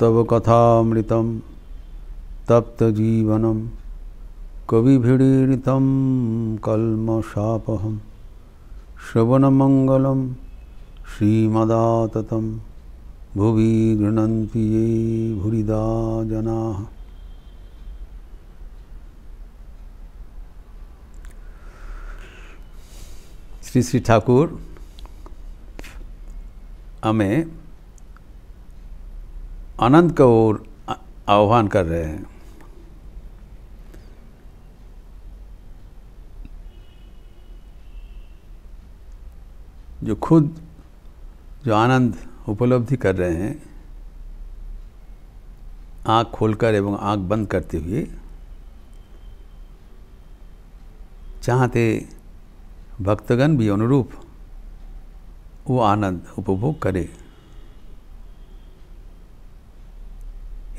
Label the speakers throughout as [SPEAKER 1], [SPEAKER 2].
[SPEAKER 1] তব কথামৃত কথামৃতম তপ্তজীবনম কবিভিড়ীড়িতম কলমশাপহম শ্রবণমঙ্গল শ্রীমদাত ভুবি গৃহন্তি ये ভুরিদা জনা শ্রী শ্রী ঠাকুর আমি आनंद का ओर आह्वान कर रहे हैं जो खुद जो आनंद उपलब्धि कर रहे हैं आँख खोलकर एवं आँख बंद करते हुए चाहते भक्तगण भी अनुरूप वो आनंद उपभोग करे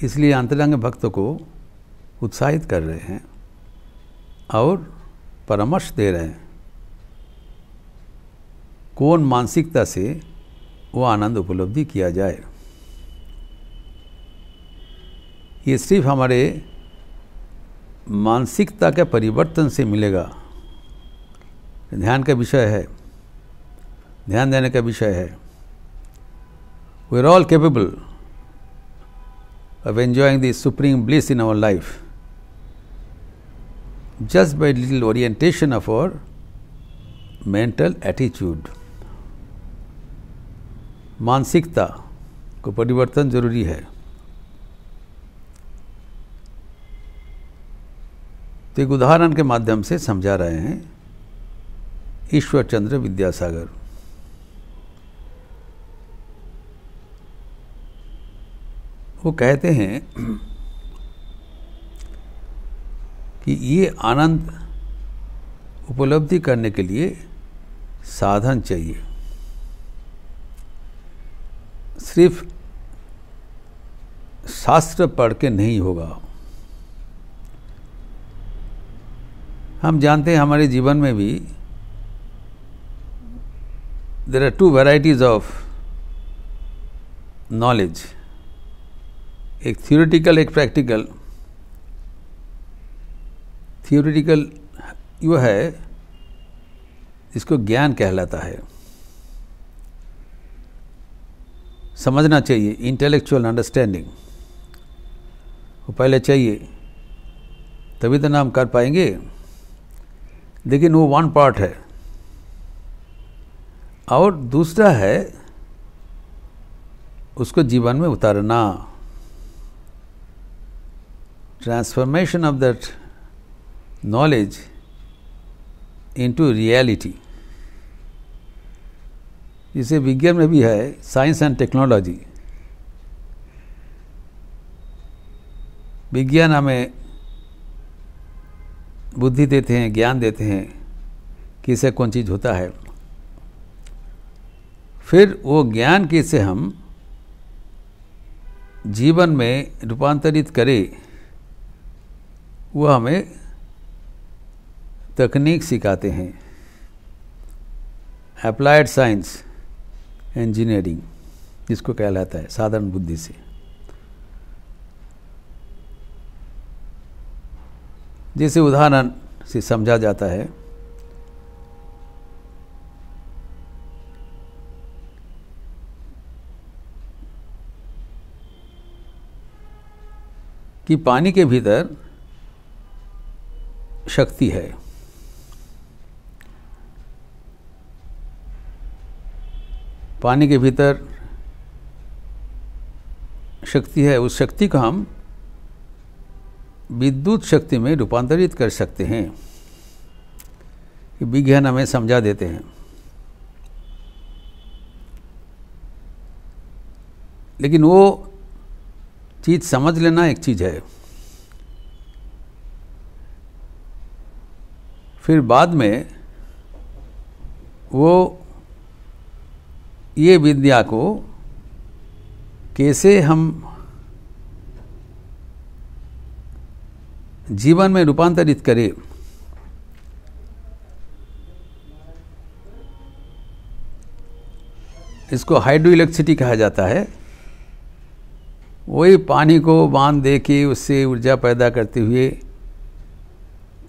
[SPEAKER 1] इसलिए अंतरंग भक्त को उत्साहित कर रहे हैं और परामर्श दे रहे हैं कौन मानसिकता से वो आनंद उपलब्धि किया जाए ये सिर्फ हमारे मानसिकता के परिवर्तन से मिलेगा ध्यान का विषय है ध्यान देने का विषय है we are all capable of enjoying the supreme bliss in our life just by little orientation of our mental attitude मानसिकता को परिवर्तन जरूरी है तो एक उदाहरण के माध्यम से समझा रहे हैं ईश्वर चंद्र विद्यासागर वो कहते हैं कि ये आनंद उपलब्धि करने के लिए साधन चाहिए सिर्फ शास्त्र पढ़ के नहीं होगा हम जानते हैं हमारे जीवन में भी there are two varieties of knowledge एक थियोरिटिकल एक प्रैक्टिकल थियोरिटिकल यो है इसको ज्ञान कहलाता है समझना चाहिए इंटेलेक्चुअल अंडरस्टैंडिंग वो पहले चाहिए तभी तो नाम कर पाएंगे लेकिन वो वन पार्ट है और दूसरा है उसको जीवन में उतारना transformation of that knowledge into reality. जिसे विज्ञान में भी है साइंस एंड टेक्नोलॉजी विज्ञान हमें बुद्धि देते हैं ज्ञान देते हैं कि इसे कौन चीज़ होता है फिर वो ज्ञान किसे हम जीवन में रूपांतरित करें वह हमें तकनीक सिखाते हैं अप्लाइड साइंस इंजीनियरिंग जिसको कहलाता है साधारण बुद्धि से जिसे उदाहरण से समझा जाता है कि पानी के भीतर शक्ति है पानी के भीतर शक्ति है उस शक्ति को हम विद्युत शक्ति में रूपांतरित कर सकते हैं विज्ञान हमें समझा देते हैं लेकिन वो चीज़ समझ लेना एक चीज़ है फिर बाद में वो ये विद्या को कैसे हम जीवन में रूपांतरित करें इसको हाइड्रो इलेक्ट्रिसिटी कहा जाता है वही पानी को बांध दे के उससे ऊर्जा पैदा करते हुए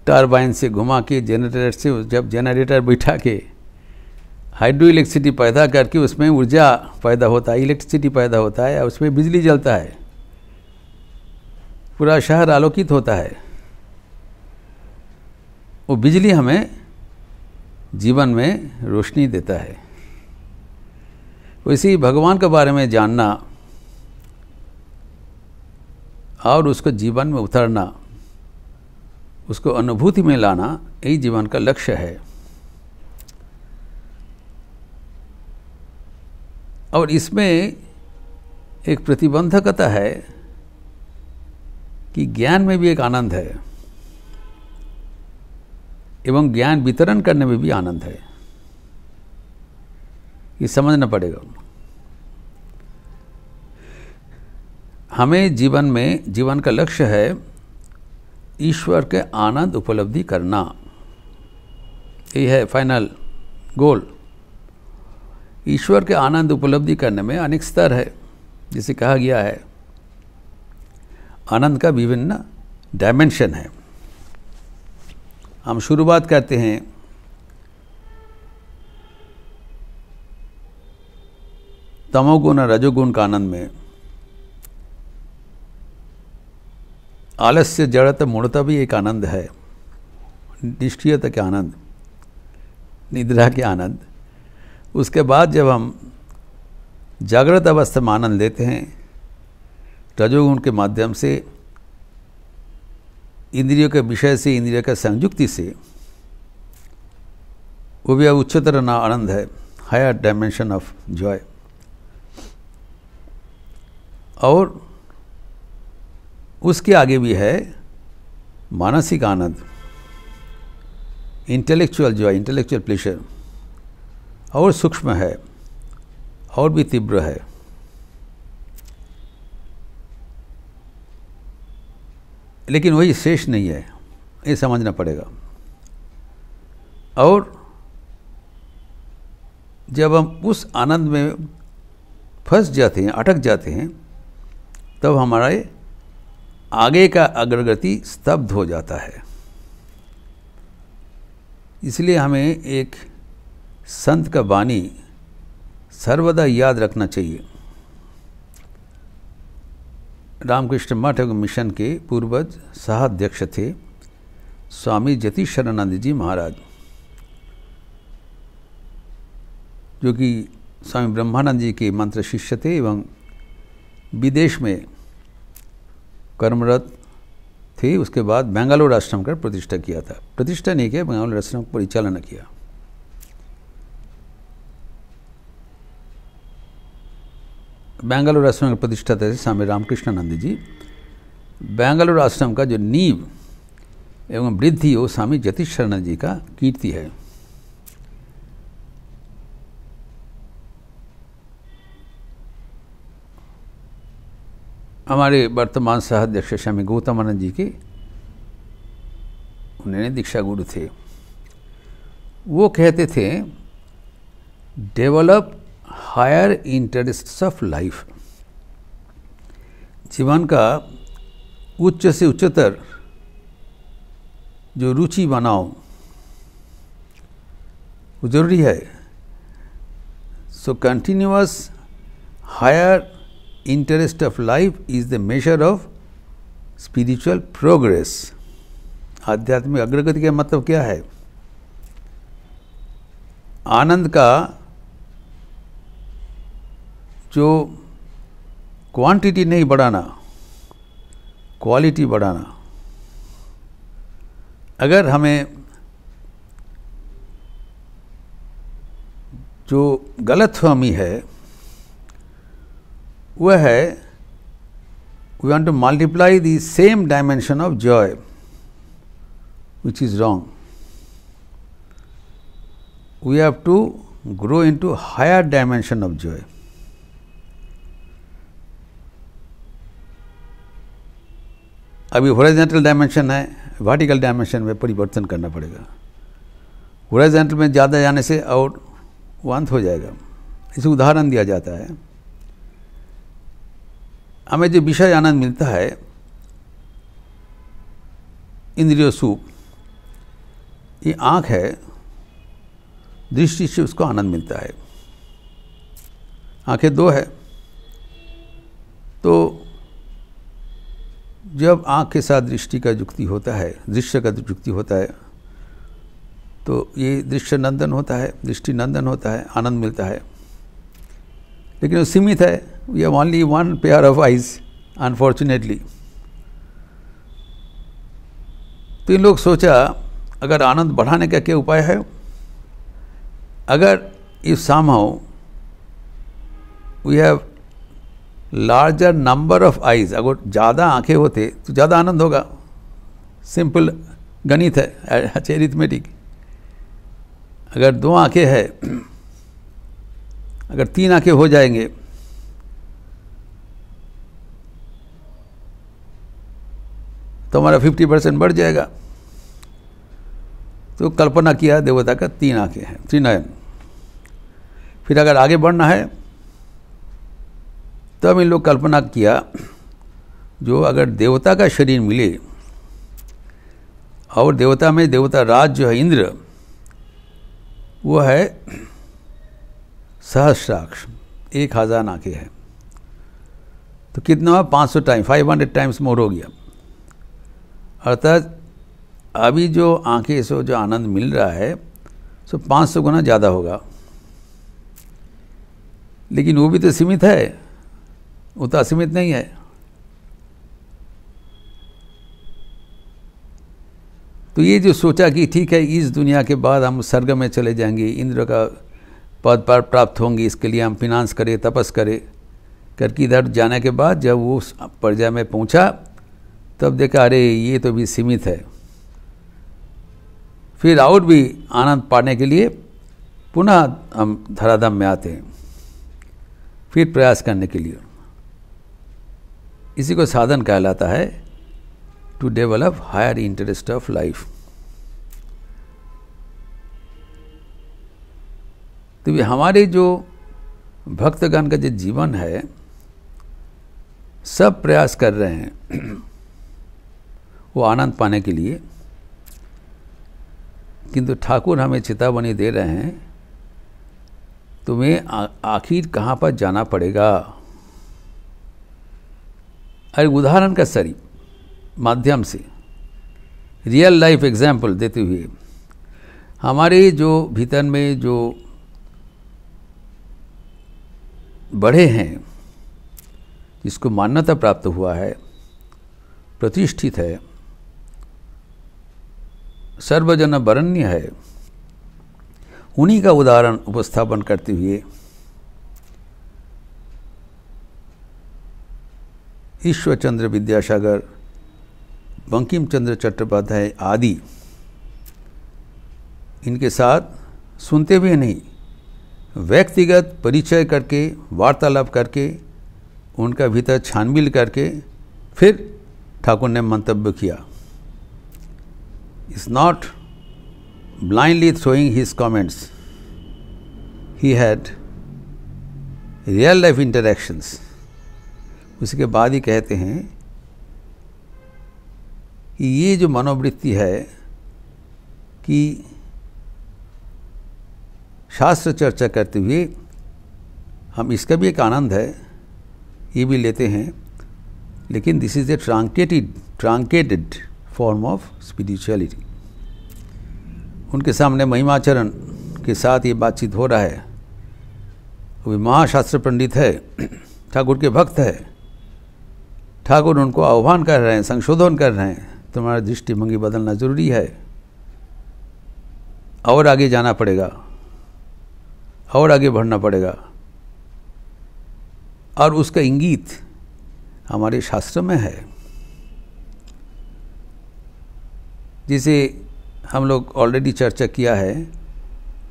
[SPEAKER 1] टरबाइन से घुमा के जनरेटर से जब जनरेटर बैठा के हाइड्रो इलेक्ट्रिसिटी पैदा करके उसमें ऊर्जा पैदा होता है इलेक्ट्रिसिटी पैदा होता है उसमें बिजली जलता है पूरा शहर आलोकित होता है वो बिजली हमें जीवन में रोशनी देता है वैसे ही भगवान के बारे में जानना और उसको जीवन में उतरना उसको अनुभूति में लाना यही जीवन का लक्ष्य है और इसमें एक प्रतिबंधकता है कि ज्ञान में भी एक आनंद है एवं ज्ञान वितरण करने में भी आनंद है ये समझना पड़ेगा हमें जीवन में जीवन का लक्ष्य है ईश्वर के आनंद उपलब्धि करना ये है फाइनल गोल ईश्वर के आनंद उपलब्धि करने में अनेक स्तर है जिसे कहा गया है आनंद का विभिन्न डायमेंशन है हम शुरुआत करते हैं तमोगुण और रजोगुण का आनंद में आलस्य जड़त मूर्णता भी एक आनंद है निष्क्रियता के आनंद निद्रा के आनंद उसके बाद जब हम जागृत अवस्था में आनंद लेते हैं रजोगुण के माध्यम से इंद्रियों के विषय से इंद्रियों के संयुक्ति से वो भी उच्चतर ना आनंद है हायर डायमेंशन ऑफ जॉय और उसके आगे भी है मानसिक आनंद इंटेलेक्चुअल जो है इंटेलेक्चुअल प्लेशर और सूक्ष्म है और भी तीव्र है लेकिन वही शेष नहीं है ये समझना पड़ेगा और जब हम उस आनंद में फंस जाते हैं अटक जाते हैं तब हमारा आगे का अग्रगति स्तब्ध हो जाता है इसलिए हमें एक संत का वाणी सर्वदा याद रखना चाहिए रामकृष्ण मठ मिशन के पूर्वज सहाध्यक्ष थे स्वामी जतीश शरणानंद जी महाराज जो कि स्वामी ब्रह्मानंद जी के मंत्र शिष्य थे एवं विदेश में कर्मरत थी उसके बाद बेंगालुरु आश्रम का प्रतिष्ठा किया था प्रतिष्ठा नहीं किया बेंगालुरु आश्रम का परिचालन किया बेंगालुरु आश्रम का प्रतिष्ठाता थे स्वामी रामकृष्णानंद जी बेंगालुरु आश्रम का जो नींव एवं वृद्धि वो स्वामी जतीश शरण जी का कीर्ति है हमारे वर्तमान सहाध्यक्ष स्वामी गौतमानंद जी के उन्हें दीक्षा गुरु थे वो कहते थे develop higher interest of life जीवन का उच्च से उच्चतर जो रुचि बनाओ वो जरूरी है so continuous higher interest of life is the measure of spiritual progress. आध्यात्मिक अग्रगति का मतलब क्या है आनंद का जो क्वांटिटी नहीं बढ़ाना क्वालिटी बढ़ाना अगर हमें जो गलत है वह है we want to multiply the same dimension of joy which is wrong we have to grow into higher dimension of joy अभी हॉरिजेंटल डायमेंशन है वर्टिकल डायमेंशन में परिवर्तन करना पड़ेगा हॉरिजेंटल में ज़्यादा जाने से और वंथ हो जाएगा इसे उदाहरण दिया जाता है हमें जो विषय आनंद मिलता है इंद्रिय सुख ये आँख है दृष्टि से उसको आनंद मिलता है आंखें दो है तो जब आँख के साथ दृष्टि का युक्ति होता है दृश्य का युक्ति होता है तो ये दृश्य नंदन होता है दृष्टि नंदन होता है आनंद मिलता है लेकिन वो सीमित है we have only one pair of eyes unfortunately तो इन लोग सोचा अगर आनंद बढ़ाने का क्या उपाय है अगर if somehow we have larger number of eyes अगर ज़्यादा आंखें होते तो ज़्यादा आनंद होगा सिंपल गणित है अच्छे अरिथमेटिक अगर दो आंखें हैं अगर तीन आंखें हो जाएंगे तो हमारा फिफ्टी परसेंट बढ़ जाएगा तो कल्पना किया देवता का तीन आंखें हैं तीन फिर अगर आगे बढ़ना है तो हम इन लोग कल्पना किया जो अगर देवता का शरीर मिले और देवता में देवता राज जो है इंद्र वो है सहस्राक्ष एक हज़ार आँखें हैं तो कितना हुआ पाँच सौ time five hundred times more हो गया अर्थात अभी जो आंखें से जो आनंद मिल रहा है सो पाँच सौ गुना ज़्यादा होगा लेकिन वो भी तो सीमित है वो तो असीमित नहीं है तो ये जो सोचा कि ठीक है इस दुनिया के बाद हम स्वर्ग में चले जाएंगे इंद्र का पद पर प्राप्त होंगी इसके लिए हम फिनांस करें तपस करें करके इधर जाने के बाद जब वो पर्जा में पहुंचा तब देखा अरे ये तो भी सीमित है फिर और भी आनंद पाने के लिए पुनः हम धराधाम में आते हैं फिर प्रयास करने के लिए इसी को साधन कहलाता है to develop higher interest of life तो हमारे जो भक्तगण का जो जीवन है सब प्रयास कर रहे हैं वो आनंद पाने के लिए किंतु ठाकुर हमें चेतावनी दे रहे हैं तुम्हें आखिर कहाँ पर जाना पड़ेगा अरे उदाहरण का सरी माध्यम से रियल लाइफ एग्जाम्पल देते हुए हमारे जो भीतर में जो बढ़े हैं जिसको मान्यता प्राप्त हुआ है प्रतिष्ठित है सर्वजन वरण्य है उन्हीं का उदाहरण उपस्थापन करते हुए ईश्वरचंद्र विद्यासागर बंकिम चंद्र चट्टोपाध्याय आदि इनके साथ सुनते भी नहीं व्यक्तिगत परिचय करके वार्तालाप करके उनका भीतर छानबीन करके फिर ठाकुर ने मंतव्य किया is not blindly throwing his comments he had real life interactions उसके बाद ही कहते हैं कि ये जो मनोवृत्ति है कि शास्त्र चर्चा करते हुए हम इसका भी एक आनंद है ये भी लेते हैं लेकिन this is a truncated truncated form of spirituality उनके सामने महिमाचरण के साथ ये बातचीत हो रहा है वे महाशास्त्र पंडित है ठाकुर के भक्त है ठाकुर उनको आह्वान कर रहे हैं संशोधन कर रहे हैं तुम्हारा दृष्टिभंगी बदलना जरूरी है और आगे जाना पड़ेगा और आगे बढ़ना पड़ेगा और उसका इंगित हमारे शास्त्र में है जिसे हम लोग ऑलरेडी चर्चा किया है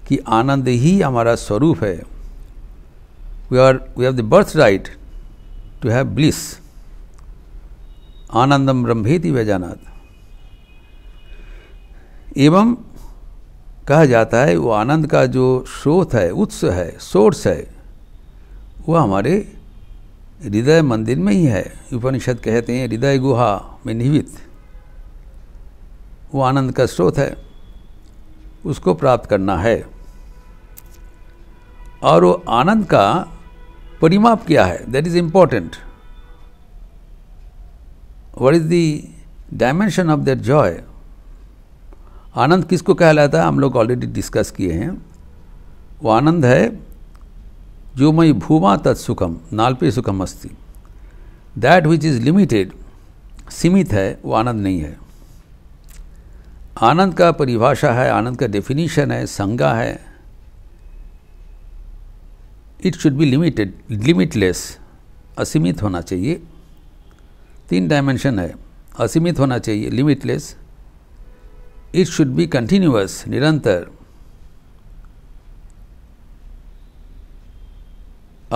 [SPEAKER 1] कि आनंद ही हमारा स्वरूप है we are we have the birth right to have bliss आनंदम ब्रह्मेदी वैजानाथ एवं कहा जाता है वो आनंद का जो स्रोत है उत्स है सोर्स है वह हमारे हृदय मंदिर में ही है उपनिषद कहते हैं हृदय गुहा में निहित वो आनंद का स्रोत है उसको प्राप्त करना है और वो आनंद का परिमाप क्या है that is important what is the dimension of that joy आनंद किसको कहलाता है हम लोग ऑलरेडी डिस्कस किए हैं वो आनंद है जो मई भूमा तत्सुखम नालपे सुखम अस्थि दैट विच इज़ लिमिटेड सीमित है वो आनंद नहीं है आनंद का परिभाषा है आनंद का डेफिनेशन है संज्ञा है it should be limited limitless असीमित होना चाहिए तीन डायमेंशन है असीमित होना चाहिए limitless it should be continuous, निरंतर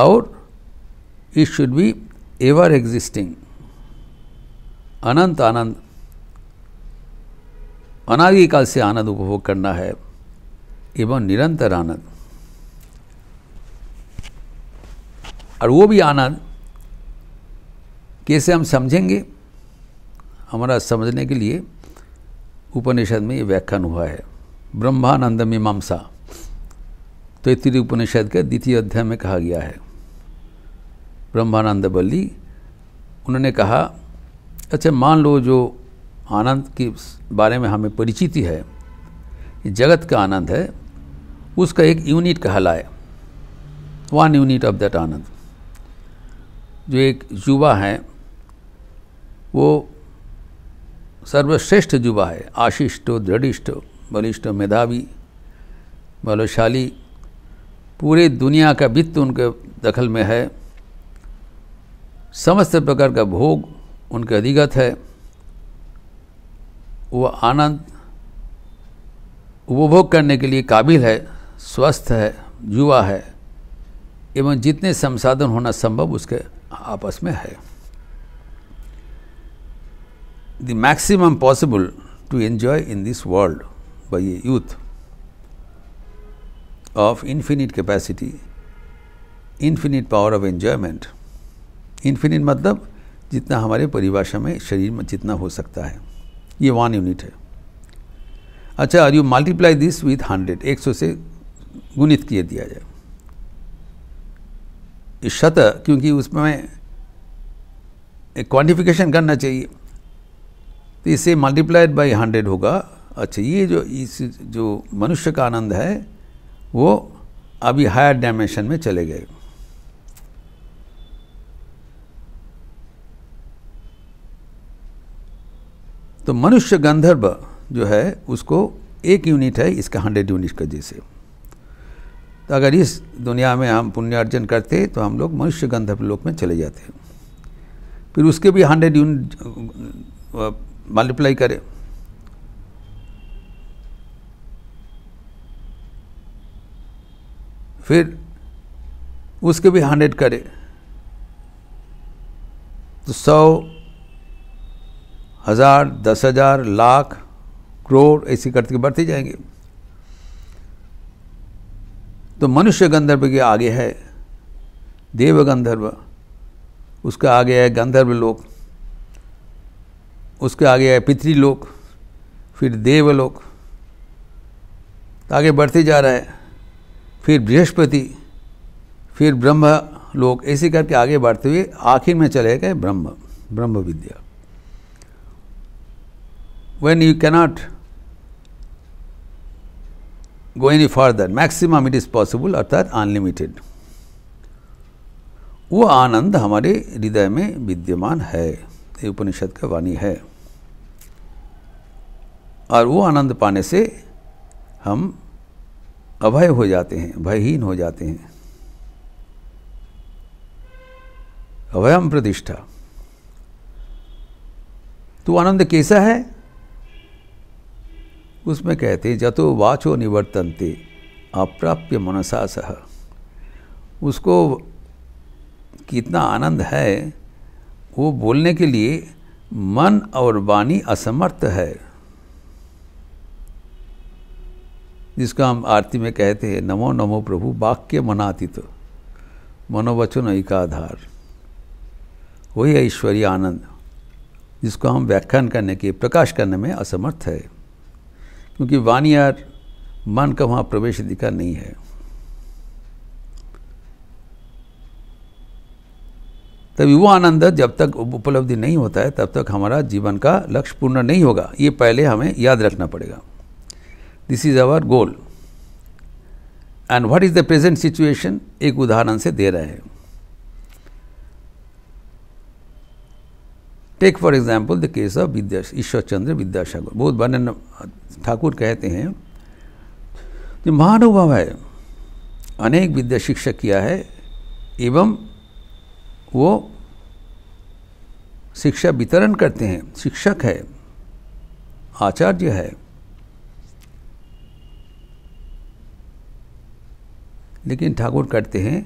[SPEAKER 1] और it should be ever existing अनंत आनंद अनादिकाल से आनंद उपभोग करना है एवं निरंतर आनंद और वो भी आनंद कैसे हम समझेंगे हमारा समझने के लिए उपनिषद में ये व्याख्यान हुआ है ब्रह्मानंद मीमांसा तैतृय तो उपनिषद के द्वितीय अध्याय में कहा गया है ब्रह्मानंद बल्ली उन्होंने कहा अच्छा मान लो जो आनंद के बारे में हमें परिचिति है जगत का आनंद है उसका एक यूनिट कहलाए वन यूनिट ऑफ दैट आनंद जो एक युवा है वो सर्वश्रेष्ठ युवा है आशिष्ट दृढ़िष्ट बलिष्ठ मेधावी बलशाली पूरे दुनिया का वित्त उनके दखल में है समस्त प्रकार का भोग उनके अधिगत है वह आनंद उपभोग करने के लिए काबिल है स्वस्थ है युवा है एवं जितने संसाधन होना संभव उसके आपस में है the maximum possible to enjoy in this world by a youth of infinite capacity, infinite power of enjoyment. Infinite मतलब जितना हमारे परिभाषा में शरीर में जितना हो सकता है ये वन यूनिट है अच्छा और you multiply this with hundred एक सौ से गुणित किए दिया जाए शत क्योंकि उसमें एक क्वांटिफिकेशन करना चाहिए तो इसे मल्टीप्लाइड बाई हंड्रेड होगा अच्छा ये जो इस जो मनुष्य का आनंद है वो अभी हायर डायमेंशन में चले गए तो मनुष्य गंधर्व जो है उसको एक यूनिट है इसका हंड्रेड यूनिट का जैसे तो अगर इस दुनिया में हम पुण्य अर्जन करते तो हम लोग मनुष्य गंधर्व लोक में चले जाते फिर उसके भी हंड्रेड यूनिट मल्टीप्लाई करें फिर उसके भी हंड्रेड करें तो सौ हज़ार दस हज़ार लाख करोड़ ऐसी करते के बढ़ते जाएंगे तो मनुष्य गंधर्व के आगे है देव गंधर्व उसका आगे है गंधर्व लोक उसके आगे है पितृलोक फिर देवलोक आगे बढ़ते जा रहा है फिर बृहस्पति फिर ब्रह्म लोक ऐसे करके आगे बढ़ते हुए आखिर में चले गए ब्रह्म ब्रह्म विद्या when you cannot go any further maximum it is possible अर्थात अनलिमिटेड वो आनंद हमारे हृदय में विद्यमान है ये उपनिषद का वाणी है और वो आनंद पाने से हम अभय हो जाते हैं भयहीन हो जाते हैं अभयम प्रतिष्ठा तो आनंद कैसा है उसमें कहते जतो वाचो निवर्तनते अप्राप्य मनसा सह उसको कितना आनंद है वो बोलने के लिए मन और वाणी असमर्थ है जिसको हम आरती में कहते हैं नमो नमो प्रभु वाक्य मनातीत मनोवचन एकाधार वही ऐश्वर्य आनंद जिसको हम व्याख्यान करने के प्रकाश करने में असमर्थ है क्योंकि वाणी यार मन का वहाँ प्रवेश अधिकार नहीं है तभी वो आनंद जब तक उपलब्धि नहीं होता है तब तक हमारा जीवन का लक्ष्य पूर्ण नहीं होगा ये पहले हमें याद रखना पड़ेगा this is our goal and what is the present situation एक उदाहरण से दे रहे हैं take for example the case of Vidya Ishwar Chandra Vidyasagar बहुत वर्णन ठाकुर कहते हैं जो महानुभाव है अनेक विद्या शिक्षक किया है एवं वो शिक्षा वितरण करते हैं शिक्षक है आचार्य है लेकिन ठाकुर करते हैं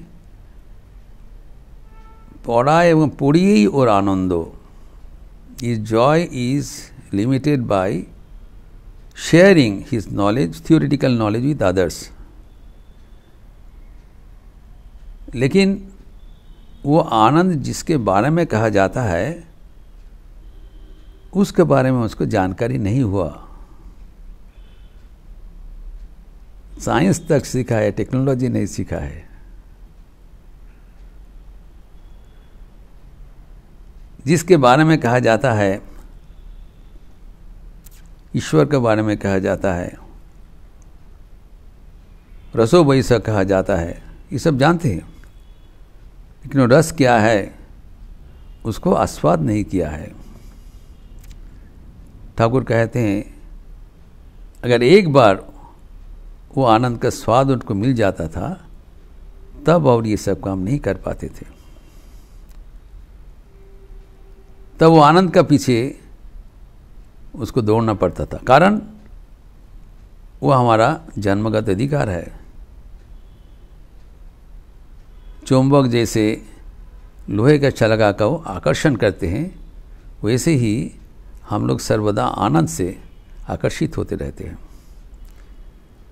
[SPEAKER 1] पड़ा एवं पढ़िए और आनंद is joy is limited by sharing his knowledge theoretical knowledge with others लेकिन वो आनंद जिसके बारे में कहा जाता है उसके बारे में उसको जानकारी नहीं हुआ साइंस तक सीखा है टेक्नोलॉजी नहीं सीखा है जिसके बारे में कहा जाता है ईश्वर के बारे में कहा जाता है रसो सब कहा जाता है ये सब जानते हैं लेकिन रस क्या है उसको आस्वाद नहीं किया है ठाकुर कहते हैं अगर एक बार वो आनंद का स्वाद उनको मिल जाता था तब और ये सब काम नहीं कर पाते थे तब वो आनंद का पीछे उसको दौड़ना पड़ता था कारण वो हमारा जन्मगत अधिकार है चुंबक जैसे लोहे का छलका का वो आकर्षण करते हैं वैसे ही हम लोग सर्वदा आनंद से आकर्षित होते रहते हैं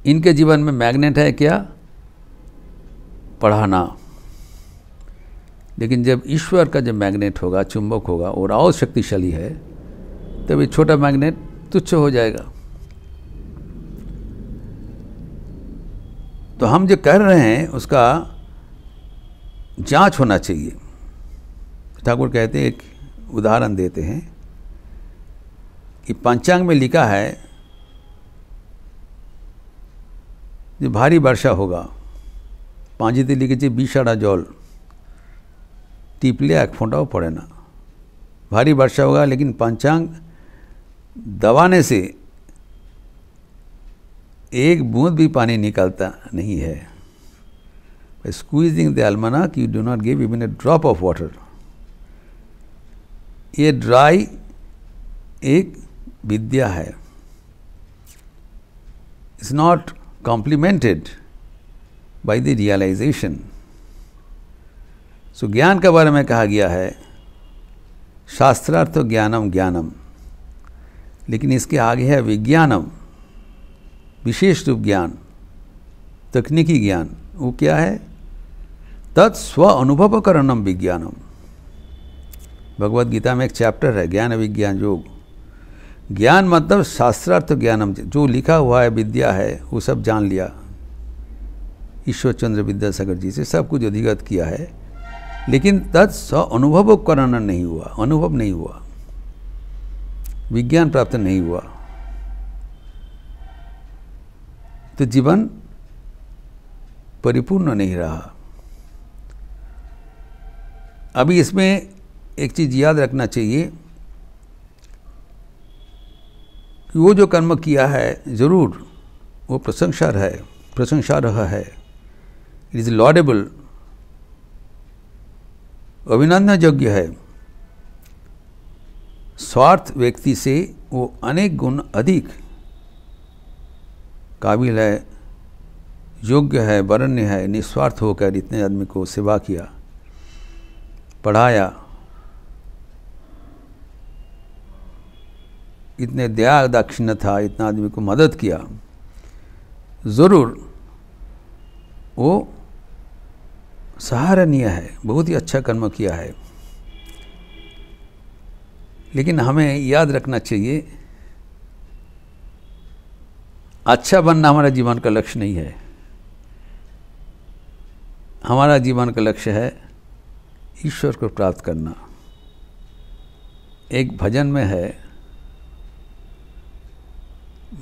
[SPEAKER 1] इनके जीवन में मैग्नेट है क्या पढ़ाना लेकिन जब ईश्वर का जब मैग्नेट होगा चुंबक होगा और और शक्तिशाली है तब ये छोटा मैग्नेट तुच्छ हो जाएगा तो हम जो कर रहे हैं उसका जांच होना चाहिए ठाकुर कहते हैं एक उदाहरण देते हैं कि पंचांग में लिखा है जो भारी वर्षा होगा পাঁজিতে লিখেছে বিশারা জল টিপলে এক ফোঁটাও पड़े ना भारी वर्षा होगा लेकिन पंचांग दबाने से एक बूंद भी पानी निकलता नहीं है By squeezing the almanac, you do not give even a drop of water. ये ड्राई एक विद्या है it's not complemented by the realization so ज्ञान के बारे में कहा गया है शास्त्रार्थ ज्ञानम ज्ञानम लेकिन इसके आगे है विज्ञानम विशेष रूप ज्ञान तकनीकी ज्ञान वो क्या है तत्स्व अनुभव करणम विज्ञानम भगवद गीता में एक चैप्टर है ज्ञान विज्ञान योग ज्ञान मतलब शास्त्रार्थ हम जो लिखा हुआ है विद्या है वो सब जान लिया ईश्वर चंद्र विद्यासागर जी से सब कुछ अधिगत किया है लेकिन तत् स्व अनुभव करना नहीं हुआ अनुभव नहीं हुआ विज्ञान प्राप्त नहीं हुआ तो जीवन परिपूर्ण नहीं रहा अभी इसमें एक चीज़ याद रखना चाहिए कि वो जो कर्म किया है ज़रूर वो प्रशंसा है प्रशंसा रहा है इट इज़ लॉडेबल अभिनंदन योग्य है स्वार्थ व्यक्ति से वो अनेक गुण अधिक काबिल है योग्य है वरण्य है निस्वार्थ होकर इतने आदमी को सेवा किया पढ़ाया इतने दया दक्षिण था इतना आदमी को मदद किया ज़रूर वो सहारनीय है बहुत ही अच्छा कर्म किया है लेकिन हमें याद रखना चाहिए अच्छा बनना हमारा जीवन का लक्ष्य नहीं है हमारा जीवन का लक्ष्य है ईश्वर को प्राप्त करना एक भजन में है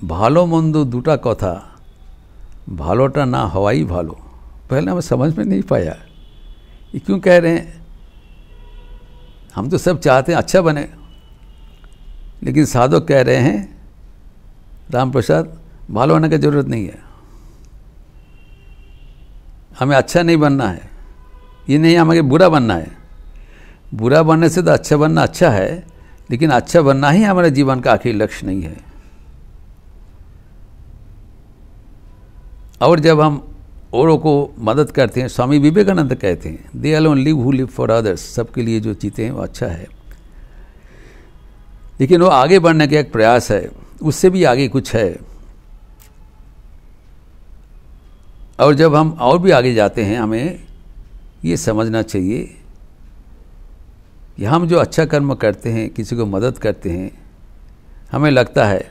[SPEAKER 1] भलो मंद दूटा कथा भलोटा ना हवाई भलो पहले हमें समझ में नहीं पाया ये क्यों कह रहे हैं हम तो सब चाहते हैं अच्छा बने लेकिन साधु कह रहे हैं राम प्रसाद भालो होने की ज़रूरत नहीं है हमें अच्छा नहीं बनना है ये नहीं हमें बुरा बनना है बुरा बनने से तो अच्छा बनना अच्छा है लेकिन अच्छा बनना ही हमारे जीवन का आखिरी लक्ष्य नहीं है और जब हम औरों को मदद करते हैं स्वामी विवेकानंद कहते हैं they alone live who live for others सबके लिए जो जीते हैं वो अच्छा है लेकिन वो आगे बढ़ने का एक प्रयास है उससे भी आगे कुछ है और जब हम और भी आगे जाते हैं हमें ये समझना चाहिए कि हम जो अच्छा कर्म करते हैं किसी को मदद करते हैं हमें लगता है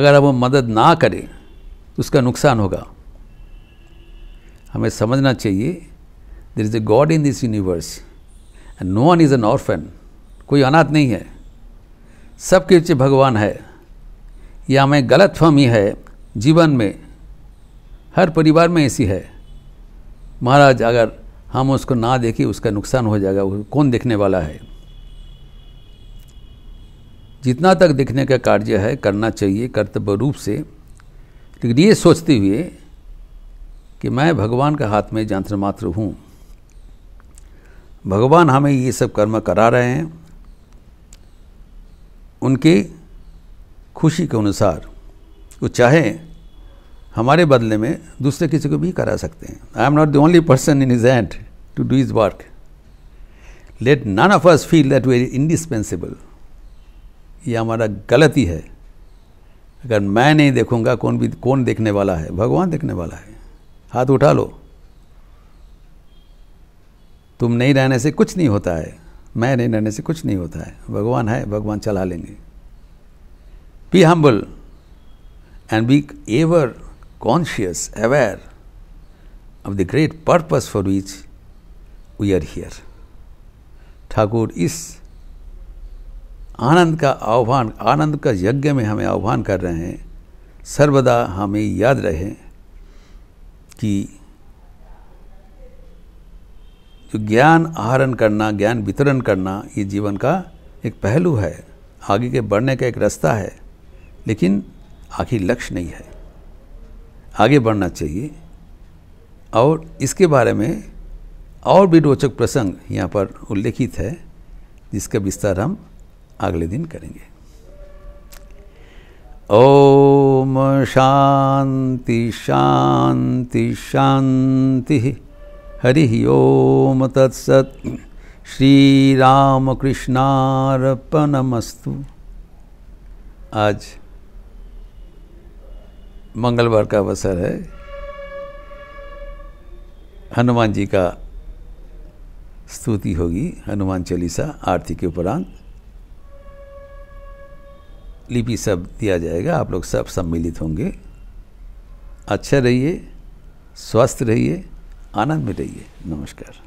[SPEAKER 1] अगर हम मदद ना करें तो उसका नुकसान होगा हमें समझना चाहिए there is a God in this universe and no one is an orphan कोई अनाथ नहीं है सबके बच्चे भगवान है या हमें गलत फहमी है जीवन में हर परिवार में ऐसी है महाराज अगर हम उसको ना देखें उसका नुकसान हो जाएगा कौन देखने वाला है जितना तक देखने का कार्य है करना चाहिए कर्तव्य रूप से लेकिन ये सोचते हुए कि मैं भगवान के हाथ में जंत्र मात्र हूँ भगवान हमें ये सब कर्म करा रहे हैं उनके खुशी के अनुसार वो चाहे हमारे बदले में दूसरे किसी को भी करा सकते हैं I am not the only person in is and to do is work let none of us feel that very indispensable ये हमारा गलती है अगर मैं नहीं देखूंगा कौन भी कौन देखने वाला है भगवान देखने वाला है हाथ उठा लो तुम नहीं रहने से कुछ नहीं होता है मैं नहीं रहने से कुछ नहीं होता है भगवान है भगवान चला लेंगे be humble and be ever conscious aware of the great purpose for which we are here Thakur इस आनंद का आह्वान आनंद का यज्ञ में हमें आह्वान कर रहे हैं सर्वदा हमें याद रहे कि जो ज्ञान आहरण करना ज्ञान वितरण करना ये जीवन का एक पहलू है आगे के बढ़ने का एक रास्ता है लेकिन आखिर लक्ष्य नहीं है आगे बढ़ना चाहिए और इसके बारे में और भी रोचक प्रसंग यहाँ पर उल्लेखित है जिसका विस्तार हम अगले दिन करेंगे ओम शांति शांति शांति हरि ओम तत्सत श्री राम कृष्णार्पणमस्तु आज मंगलवार का अवसर है हनुमान जी का स्तुति होगी हनुमान चालीसा आरती के उपरांत लिपि सब दिया जाएगा आप लोग सब सम्मिलित होंगे अच्छा रहिए स्वस्थ रहिए आनंद में रहिए नमस्कार